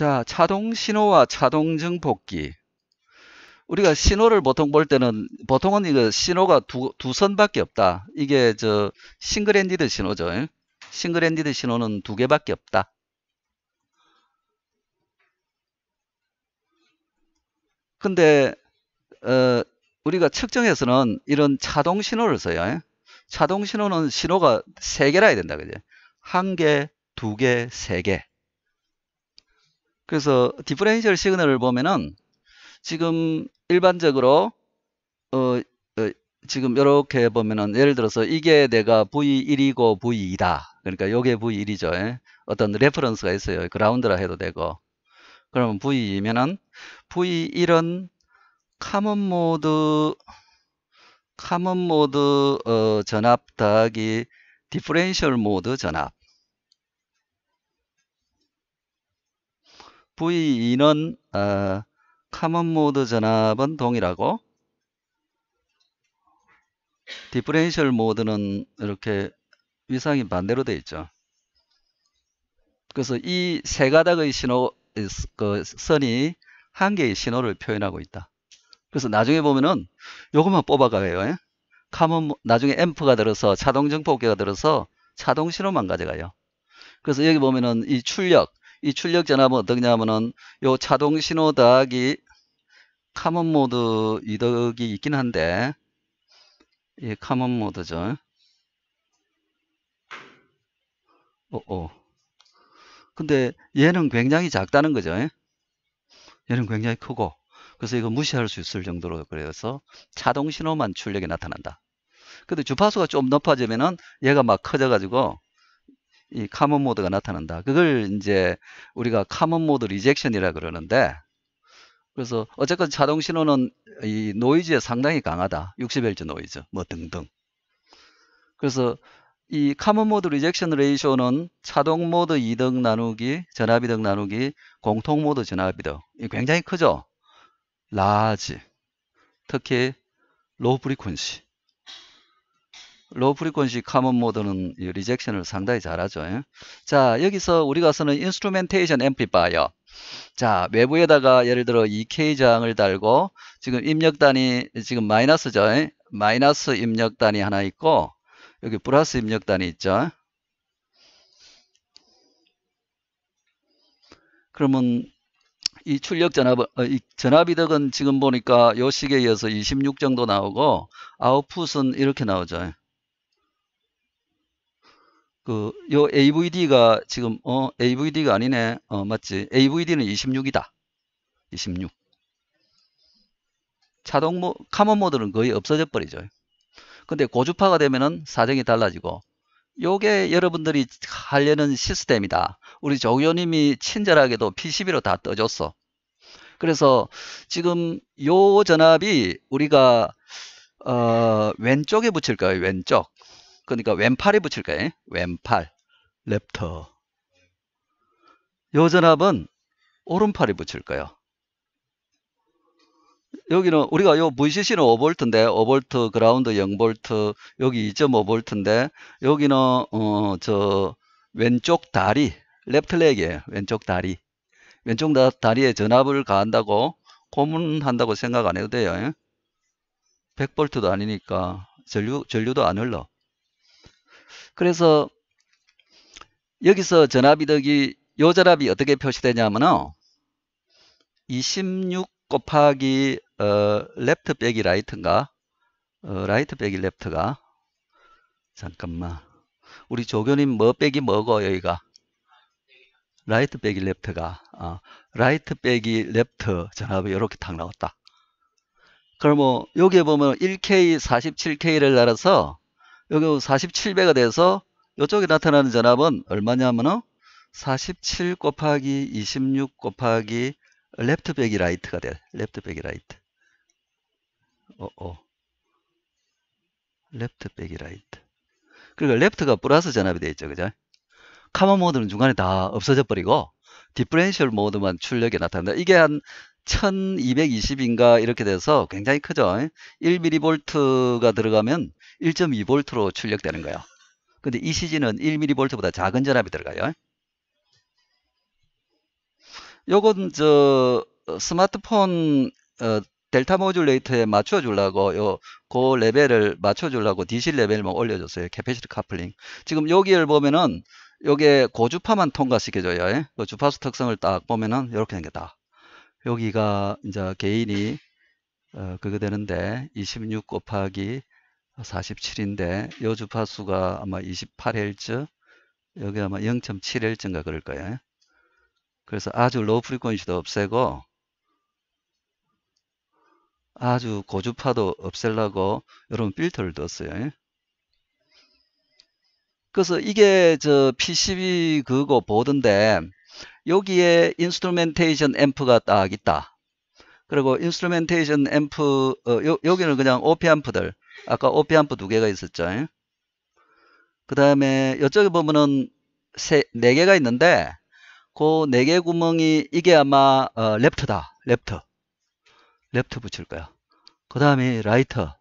자, 자동 신호와 자동증 복귀. 우리가 신호를 보통 볼 때는 보통은 이거 신호가 두, 두 선밖에 없다. 이게 저 싱글 엔디드 신호죠. 싱글 엔디드 신호는 두 개밖에 없다. 근데 어, 우리가 측정해서는 이런 자동 신호를 써요. 자동 신호는 신호가 세 개라 해야 된다. 그죠? 한 개, 두 개, 세 개. 그래서 디퍼렌셜 시그널을 보면은 지금 일반적으로 어, 어, 지금 이렇게 보면은 예를 들어서 이게 내가 V1이고 V2다. 그러니까 요게 V1이죠. 예? 어떤 레퍼런스가 있어요. 그라운드라 해도 되고. 그러면 V2면은 V1은 카먼 모드 카먼 모드 어, 전압 더하기 디퍼렌셜 모드 전압 V2는 e 어, 카먼 모드 전압은 동일하고 디퍼렌셜 모드는 이렇게 위상이 반대로 되어 있죠. 그래서 이 세 가닥의 신호 그 선이 한 개의 신호를 표현하고 있다. 그래서 나중에 보면은 요것만 뽑아가요. 예? 카몬 나중에 앰프가 들어서 자동 증폭기가 들어서 자동 신호만 가져가요. 그래서 여기 보면은 이 출력 이 출력 전압은 어게냐 하면은 요 자동 신호 더하기 카먼 모드 이득이 있긴 한데 이 카먼 모드죠. 오오. 어, 어. 근데 얘는 굉장히 작다는 거죠. 얘는 굉장히 크고 그래서 이거 무시할 수 있을 정도로 그래서 자동 신호만 출력이 나타난다. 근데 주파수가 좀 높아지면은 얘가 막 커져 가지고 이 카먼 모드가 나타난다. 그걸 이제 우리가 카먼 모드 리젝션이라 그러는데 그래서 어쨌건 자동 신호는 이 노이즈에 상당히 강하다. 60Hz 노이즈 뭐 등등. 그래서 이 카먼 모드 리젝션 레이쇼는 자동 모드 이등 나누기 전압 이등 나누기 공통 모드 전압 이등 굉장히 크죠. 라지 특히 로우 프리퀀시 로우 프리퀀시 카먼 모드는 리젝션을 상당히 잘하죠. 예? 자, 여기서 우리가 쓰는 인스트루멘테이션 앰플리파이어. 자, 외부에다가 예를 들어 EK장을 달고 지금 입력단이 지금 마이너스죠. 예? 마이너스 입력단이 하나 있고 여기 플러스 입력단이 있죠. 그러면 이 출력 전압, 어, 이 전압이득은 지금 보니까 요 식에 이어서26 정도 나오고 아웃풋은 이렇게 나오죠. 예? 그요 AVD가 지금 어 AVD가 아니네 어 맞지 AVD는 26이다 26 자동 모 카몬 모드는 거의 없어져 버리죠 근데 고주파가 되면은 사정이 달라지고 요게 여러분들이 하려는 시스템이다 우리 조교님이 친절하게도 PCB로 다 떠줬어 그래서 지금 요 전압이 우리가 어, 왼쪽에 붙일까요? 왼쪽. 그러니까 왼팔에 붙일까요? 왼팔. 랩터. 요 전압은 오른팔에 붙일까요? 여기는 우리가 요 VCC는 5V인데 5V 그라운드 0V 여기 2.5V인데 여기는 어 저 왼쪽 다리 랩트렉이에요. 왼쪽 다리. 왼쪽 다리에 전압을 가한다고 고문한다고 생각 안 해도 돼요. 100V도 예? 아니니까 전류 전류도 안 흘러. 그래서 여기서 전압이득이 요 전압이 어떻게 표시되냐면요. 26 곱하기 어, 랩트 빼기 라이트인가? 어, 라이트 빼기 랩트가 잠깐만 우리 조교님 뭐 빼기 뭐고 여기가 라이트 빼기 랩트가 어, 라이트 빼기 랩트 전압이 이렇게 탁 나왔다 그럼 뭐 여기에 보면 1K 47K를 날아서 여기 47배가 돼서 이쪽에 나타나는 전압은 얼마냐면은 47 곱하기 26 곱하기 랩트 백이 라이트가 돼. 랩트 백이 라이트. 어어. 랩트 백이 라이트. 그러니까 랩트가 플러스 전압이 돼 있죠. 그죠? 카마 모드는 중간에 다 없어져 버리고 디퍼렌셜 모드만 출력이나타난다 이게 한 1220인가 이렇게 돼서 굉장히 크죠. 1mV가 들어가면 1.2V로 출력되는 거예요. 근데 ECG는 1mV보다 작은 전압이 들어가요. 요건 저 스마트폰 어, 델타 모듈레이터에 맞춰 주려고 요 고 레벨을 맞춰 주려고 DC 레벨만 뭐 올려 줬어요. 캐패시트 카플링. 지금 여기를 보면은 요게 고주파만 통과시켜 줘요. 그 예? 주파수 특성을 딱 보면은 이렇게 생겼다. 여기가 이제 개인이 어, 그거 되는데 26 곱하기 47인데 요 주파수가 아마 28Hz 여기 아마 0.7Hz인가 그럴 거예요. 그래서 아주 로우 프리퀀시도 없애고 아주 고주파도 없애려고 여러분 필터를 뒀어요. 그래서 이게 저 PCB 그거 보던데 여기에 인스트루멘테이션 앰프가 딱 있다. 그리고 인스트루멘테이션 앰프 어, 요, 여기는 그냥 OP 앰프들 아까 오피안프 두 개가 있었죠. 그 다음에 이쪽에 보면은 세, 네 개가 있는데 그 네 개 구멍이 이게 아마 어, 랩트다. 랩트. 랩트 붙일 거야. 그 다음에 라이터.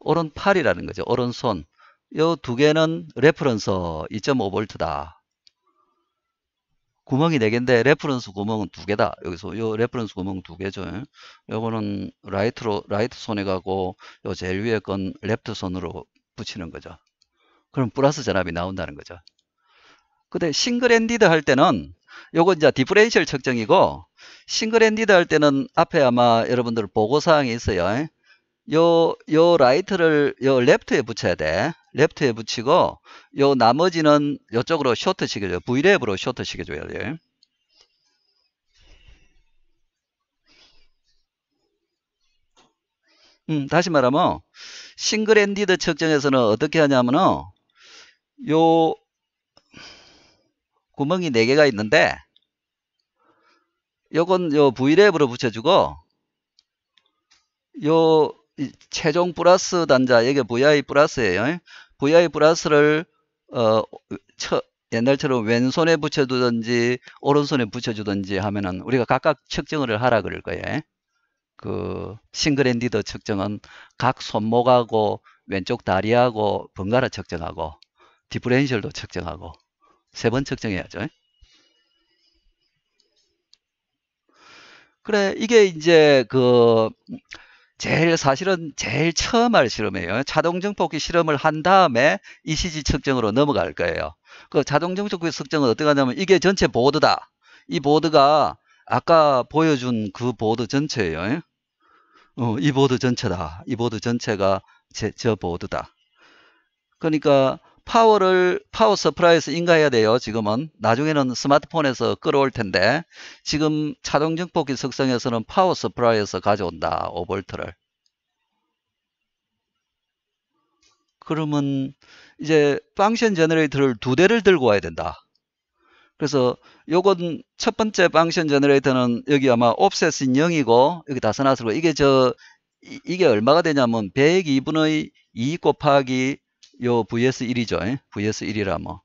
오른팔이라는 거죠. 오른손. 요 두 개는 레퍼런서 2.5V다. 구멍이 4개인데 레퍼런스 구멍은 2개다. 여기서 요 레퍼런스 구멍 2개죠. 요거는 라이트로 라이트 손에 가고 요 제일 위에 건 랩트 손으로 붙이는 거죠. 그럼 플러스 전압이 나온다는 거죠. 근데 싱글 엔디드 할 때는 요거 이제 디퍼렌셜 측정이고 싱글 엔디드 할 때는 앞에 아마 여러분들 보고 사항이 있어요. 요 요 라이트를 요 랩트에 붙여야 돼. 레프트에 붙이고 요 나머지는 이쪽으로 쇼트 시켜줘요. 브이랩으로 쇼트 시켜줘야 돼요. 음, 다시 말하면 싱글 엔디드 측정에서는 어떻게 하냐면은 요 구멍이 4개가 있는데 요건 요이랩으로 붙여주고 요 최종 플러스 단자 이게 vi 플러스예요. vi 플러스를 어, 옛날처럼 왼손에 붙여두든지 오른손에 붙여주든지 하면은 우리가 각각 측정을 하라 그럴 거예요. 그 싱글 핸디드 측정은 각 손목하고 왼쪽 다리하고 번갈아 측정하고 디퍼렌셜도 측정하고 세 번 측정해야죠. 그래 이게 이제 그 제일 사실은 제일 처음 할 실험이에요. 자동증폭기 실험을 한 다음에 ECG 측정으로 넘어갈 거예요. 그자동증폭기 측정은 어떻게 하냐면 이게 전체 보드다. 이 보드가 아까 보여준 그 보드 전체예요. 어, 이 보드 전체다. 이 보드 전체가 제, 저 보드다. 그러니까 파워를 파워 서프라이즈 인가해야 돼요. 지금은 나중에는 스마트폰에서 끌어올 텐데 지금 자동 증폭기 속성에서는 파워 서프라이에서 가져온다. 5 v 를 그러면 이제 방션 제너레이터를 두 대를 들고 와야 된다. 그래서 요건 첫 번째 방션 제너레이터는 여기 아마 옵셋은 0이고 여기 다스나스고 이게 저 이게 얼마가 되냐면 102분의 2 곱하기 요 VS1이죠. 예? VS1이라 뭐.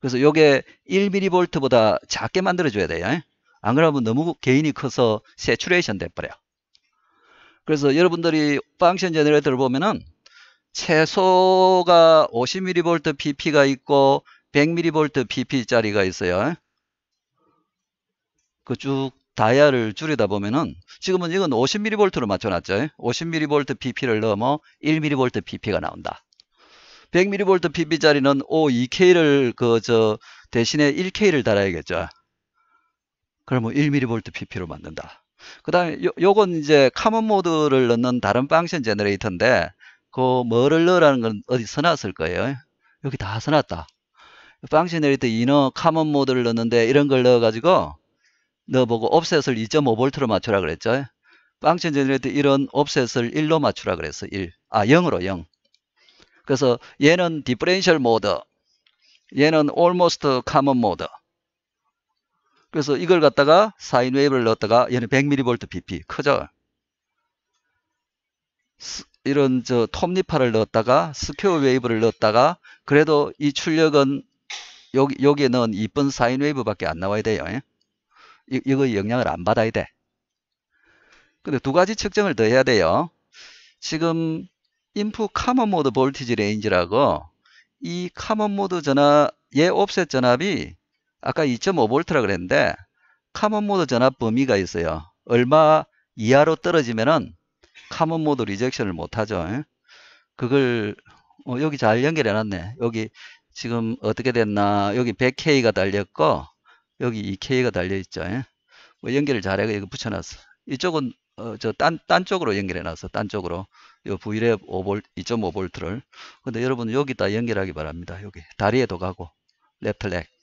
그래서 요게 1mV보다 작게 만들어줘야 돼요. 예? 안 그러면 너무 개인이 커서 세츄레이션 돼버려. 그래서 여러분들이 펑션 제너레이터를 보면은 최소가 50mV PP가 있고 100mV PP짜리가 있어요. 예? 그쭉 다이아를 줄이다 보면은 지금은 이건 50mV로 맞춰놨죠. 50mV PP를 넘어 1mV PP가 나온다. 100mV PB 자리는 O 2K를 그 저 대신에 1K를 달아야겠죠. 그러면 1mV PP로 만든다. 그 다음에 요건 이제 카먼 모드를 넣는 다른 방션 제너레이터인데 그 뭐를 넣으라는 건 어디 써놨을 거예요. 여기 다 써놨다. 방션 제너레이터 인어 카먼 모드를 넣는데 이런 걸 넣어가지고 넣어보고 옵셋을 2.5V로 맞추라 그랬죠. 방션 제너레이터 이런 옵셋을 1로 맞추라 그랬어. 1. 아 0으로 0. 그래서 얘는 디퍼렌셜 모드, 얘는 almost common 모드. 그래서 이걸 갖다가 사인 웨이브를 넣었다가 얘는 100mV BP 크죠. 이런 저 톱니파를 넣었다가 스퀘어 웨이브를 넣었다가 그래도 이 출력은 여기, 여기에 넣은 이쁜 사인 웨이브밖에 안 나와야 돼요. 예? 이, 이거 영향을 안 받아야 돼. 근데 두 가지 측정을 더 해야 돼요. 지금 인프 카먼 모드 볼티지 레인지라고 이 카먼 모드 전압의 옵셋 전압이 아까 2.5V라 그랬는데 카먼 모드 전압 범위가 있어요. 얼마 이하로 떨어지면은 카먼 모드 리젝션을 못하죠. 그걸 어, 여기 잘 연결해 놨네. 여기 지금 어떻게 됐나? 여기 100K가 달렸고 여기 2K가 달려 있죠. 예. 뭐 연결을 잘해 가 이거 붙여놨어. 이쪽은 어, 저딴 딴 쪽으로 연결해 놨어. 딴 쪽으로. 요 V랩 5V, 2.5V를 근데 여러분 여기다 연결하기 바랍니다. 여기 다리에도 가고 레플렉